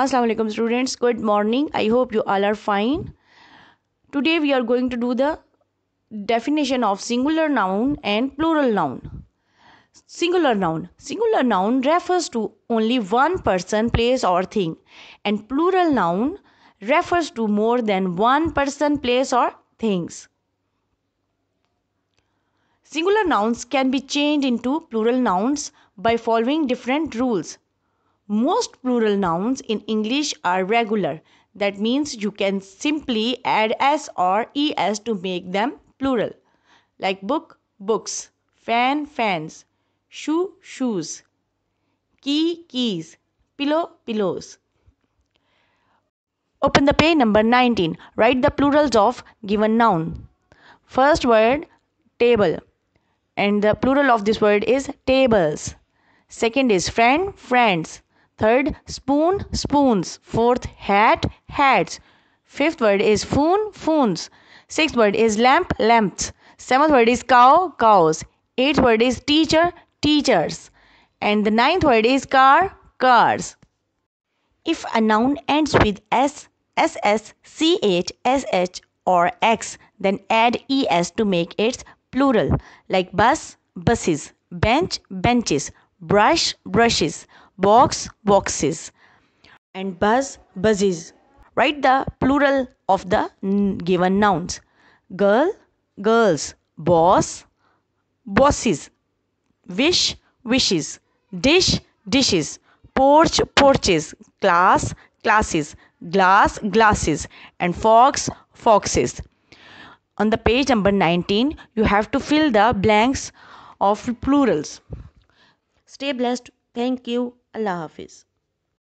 Assalamualaikum alaikum students good morning i hope you all are fine today we are going to do the definition of singular noun and plural noun singular noun singular noun refers to only one person place or thing and plural noun refers to more than one person place or things singular nouns can be changed into plural nouns by following different rules most plural nouns in English are regular. That means you can simply add s or es to make them plural. Like book, books, fan, fans, shoe, shoes, key, keys, pillow, pillows. Open the page number 19. Write the plurals of given noun. First word table and the plural of this word is tables. Second is friend, friends. Third, spoon, spoons. Fourth, hat, hats. Fifth word is phone phones. Sixth word is lamp, lamps. Seventh word is cow, cows. Eighth word is teacher, teachers. And the ninth word is car, cars. If a noun ends with s, ss, ch, sh, or x, then add es to make its plural, like bus, buses, bench, benches, brush, brushes box boxes and buzz buzzes write the plural of the given nouns girl girls boss bosses wish wishes dish dishes porch porches class classes glass glasses and fox foxes on the page number 19 you have to fill the blanks of plurals stay blessed thank you अल्लाह हाफिज़